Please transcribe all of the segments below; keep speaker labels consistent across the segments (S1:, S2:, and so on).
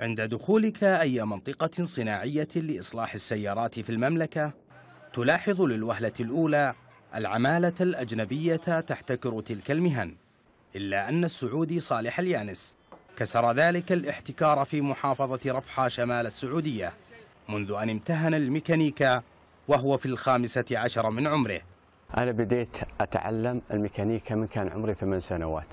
S1: عند دخولك أي منطقة صناعية لإصلاح السيارات في المملكة تلاحظ للوهلة الأولى العمالة الأجنبية تحتكر تلك المهن إلا أن السعودي صالح اليانس كسر ذلك الاحتكار في محافظة رفحة شمال السعودية منذ أن امتهن الميكانيكا وهو في الخامسة عشر من عمره أنا بديت أتعلم
S2: الميكانيكا من كان عمري ثمان سنوات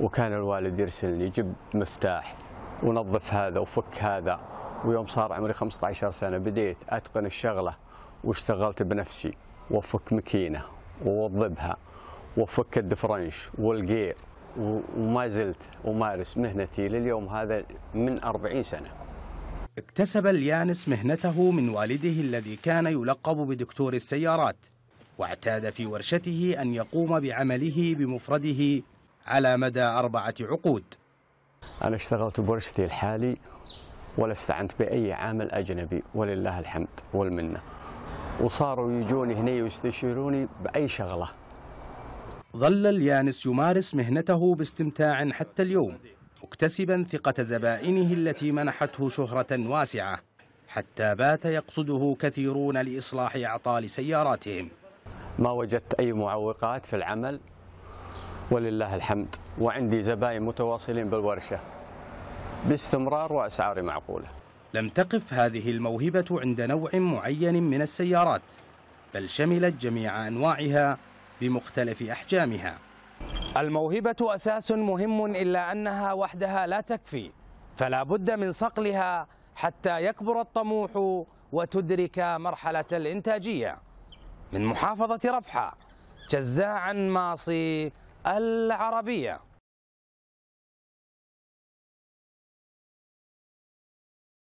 S2: وكان الوالد يرسلني يجيب مفتاح ونظف هذا وفك هذا ويوم صار عمري 15 سنة بديت أتقن الشغلة واشتغلت بنفسي وفك مكينة ووضبها وفك الدفرنش والقير وما زلت أمارس مهنتي لليوم
S1: هذا من 40 سنة اكتسب اليانس مهنته من والده الذي كان يلقب بدكتور السيارات واعتاد في ورشته أن يقوم بعمله بمفرده على مدى أربعة عقود
S2: أنا اشتغلت بورشتي الحالي ولا استعنت بأي عامل أجنبي ولله الحمد
S1: والمنة وصاروا يجوني هنا ويستشيروني بأي شغلة ظل اليانس يمارس مهنته باستمتاع حتى اليوم مكتسبا ثقة زبائنه التي منحته شهرة واسعة حتى بات يقصده كثيرون لإصلاح أعطال سياراتهم ما وجدت أي معوقات في العمل
S2: ولله الحمد وعندي زباين متواصلين بالورشة
S1: باستمرار وأسعار معقولة لم تقف هذه الموهبة عند نوع معين من السيارات بل شملت جميع أنواعها بمختلف أحجامها الموهبة أساس مهم إلا أنها وحدها لا تكفي فلا بد من صقلها حتى يكبر الطموح وتدرك مرحلة الإنتاجية من محافظة رفحة جزاعا ماصي العربية